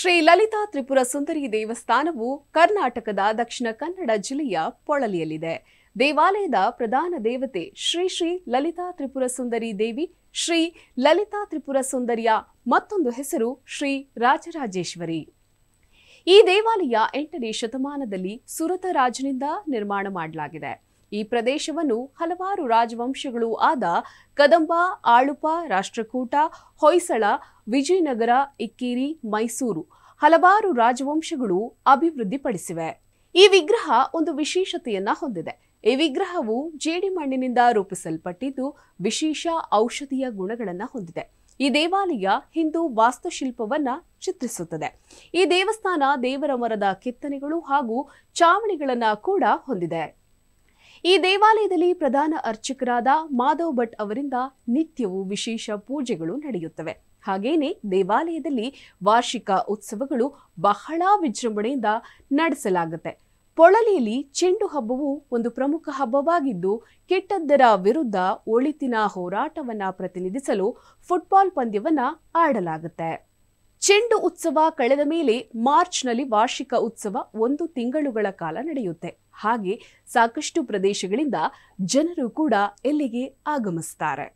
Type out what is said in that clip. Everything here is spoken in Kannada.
ಶ್ರೀ ಲಲಿತಾ ತ್ರಿಪುರ ಸುಂದರಿ ದೇವಸ್ಥಾನವು ಕರ್ನಾಟಕದ ದಕ್ಷಿಣ ಕನ್ನಡ ಜಿಲ್ಲೆಯ ಪೊಳಲಿಯಲ್ಲಿದೆ ದೇವಾಲಯದ ಪ್ರಧಾನ ದೇವತೆ ಶ್ರೀ ಶ್ರೀ ಲಲಿತಾ ತ್ರಿಪುರ ಸುಂದರಿ ದೇವಿ ಶ್ರೀ ಲಲಿತಾ ತ್ರಿಪುರ ಸುಂದರಿಯ ಮತ್ತೊಂದು ಹೆಸರು ಶ್ರೀ ರಾಜರಾಜೇಶ್ವರಿ ಈ ದೇವಾಲಯ ಎಂಟನೇ ಶತಮಾನದಲ್ಲಿ ಸುರತ ರಾಜನಿಂದ ನಿರ್ಮಾಣ ಮಾಡಲಾಗಿದೆ ಈ ಪ್ರದೇಶವನ್ನು ಹಲವಾರು ರಾಜವಂಶಗಳು ಆದ ಕದಂಬ ಆಳುಪ ರಾಷ್ಟ್ರಕೂಟ ಹೊಯ್ಸಳ ವಿಜಯನಗರ ಇಕ್ಕೇರಿ ಮೈಸೂರು ಹಲವಾರು ರಾಜವಂಶಗಳು ಅಭಿವೃದ್ಧಿಪಡಿಸಿವೆ ಈ ವಿಗ್ರಹ ಒಂದು ವಿಶೇಷತೆಯನ್ನ ಹೊಂದಿದೆ ಈ ವಿಗ್ರಹವು ಜೇಡಿಮಣ್ಣಿನಿಂದ ರೂಪಿಸಲ್ಪಟ್ಟಿದ್ದು ವಿಶೇಷ ಔಷಧೀಯ ಗುಣಗಳನ್ನು ಹೊಂದಿದೆ ಈ ದೇವಾಲಯ ಹಿಂದೂ ವಾಸ್ತುಶಿಲ್ಪವನ್ನ ಚಿತ್ರಿಸುತ್ತದೆ ಈ ದೇವಸ್ಥಾನ ದೇವರ ಮರದ ಕೆತ್ತನೆಗಳು ಹಾಗೂ ಚಾವಣಿಗಳನ್ನು ಕೂಡ ಹೊಂದಿದೆ ಈ ದೇವಾಲಯದಲ್ಲಿ ಪ್ರಧಾನ ಅರ್ಚಕರಾದ ಮಾಧವ್ ಭಟ್ ಅವರಿಂದ ನಿತ್ಯವೂ ವಿಶೇಷ ಪೂಜೆಗಳು ನಡೆಯುತ್ತವೆ ಹಾಗೇನೆ ದೇವಾಲಯದಲ್ಲಿ ವಾರ್ಷಿಕ ಉತ್ಸವಗಳು ಬಹಳ ವಿಜೃಂಭಣೆಯಿಂದ ನಡೆಸಲಾಗುತ್ತೆ ಪೊಳಲಿಯಲ್ಲಿ ಚೆಂಡು ಹಬ್ಬವು ಒಂದು ಪ್ರಮುಖ ಹಬ್ಬವಾಗಿದ್ದು ಕೆಟ್ಟದ್ದರ ವಿರುದ್ಧ ಒಳಿತಿನ ಹೋರಾಟವನ್ನ ಪ್ರತಿನಿಧಿಸಲು ಫುಟ್ಬಾಲ್ ಪಂದ್ಯವನ್ನ ಆಡಲಾಗುತ್ತೆ ಚೆಂಡು ಉತ್ಸವ ಕಳೆದ ಮೇಲೆ ಮಾರ್ಚ್ನಲ್ಲಿ ವಾರ್ಷಿಕ ಉತ್ಸವ ಒಂದು ತಿಂಗಳುಗಳ ಕಾಲ ನಡೆಯುತ್ತೆ ಹಾಗೆ ಸಾಕಷ್ಟು ಪ್ರದೇಶಗಳಿಂದ ಜನರು ಕೂಡ ಎಲ್ಲಿಗೆ ಆಗಮಿಸ್ತಾರೆ